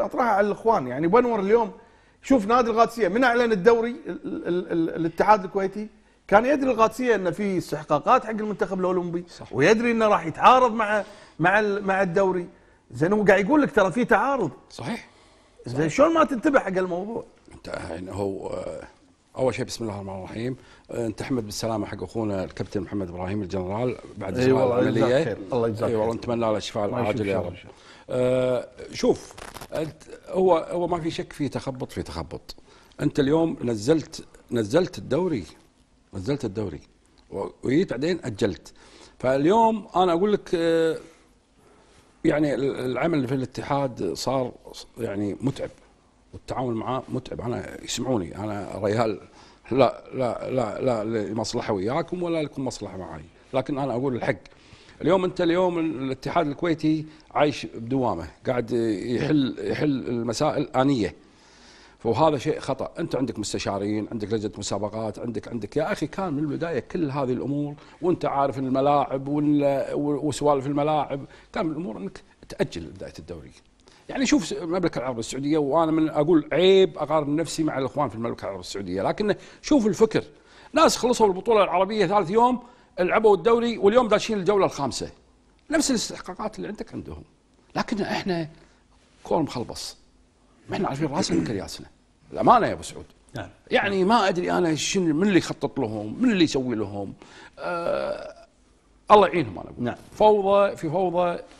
اطرحها على الاخوان يعني بنور اليوم شوف نادي القادسيه من اعلن الدوري ال ال ال الاتحاد الكويتي كان يدري القادسيه ان في استحقاقات حق المنتخب الاولمبي صح. ويدري انه راح يتعارض مع مع مع الدوري زين هو قاعد يقول لك ترى في تعارض صحيح زين شلون ما تنتبه حق الموضوع انت يعني هو آه، اول شيء بسم الله الرحمن الرحيم آه، انت احمد بالسلامه حق اخونا الكابتن محمد ابراهيم الجنرال بعد أيوة العمليه الله يجزاك خير الله يجزاك أيوة، خير اي والله نتمنى له الشفاء العاجل يا رب آه، شوف انت هو هو ما في شك في تخبط في تخبط انت اليوم نزلت نزلت الدوري نزلت الدوري وجيت بعدين اجلت فاليوم انا اقول لك آه، يعني العمل في الاتحاد صار يعني متعب والتعامل معاه متعب انا يسمعوني انا ريال لا لا لا لا لمصلحه وياكم ولا لكم مصلحه معي لكن انا اقول الحق اليوم انت اليوم الاتحاد الكويتي عايش بدوامه قاعد يحل يحل المسائل انيه وهذا شيء خطا انت عندك مستشارين عندك لجنه مسابقات عندك عندك يا اخي كان من البدايه كل هذه الامور وانت عارف الملاعب وسوالف الملاعب كان من الامور انك تاجل بدايه الدوري يعني شوف المملكه العربيه السعوديه وانا من اقول عيب اقارن نفسي مع الاخوان في المملكه العربيه السعوديه لكن شوف الفكر ناس خلصوا البطوله العربيه ثالث يوم لعبوا الدوري واليوم داشين الجوله الخامسه نفس الاستحقاقات اللي عندك عندهم لكن احنا كور مخلبص ما احنا عارفين راسنا من كرياسنا الامانه يا ابو سعود نعم. يعني ما ادري انا شنو من اللي يخطط لهم من اللي يسوي لهم آه الله يعينهم انا اقول نعم. فوضى في فوضى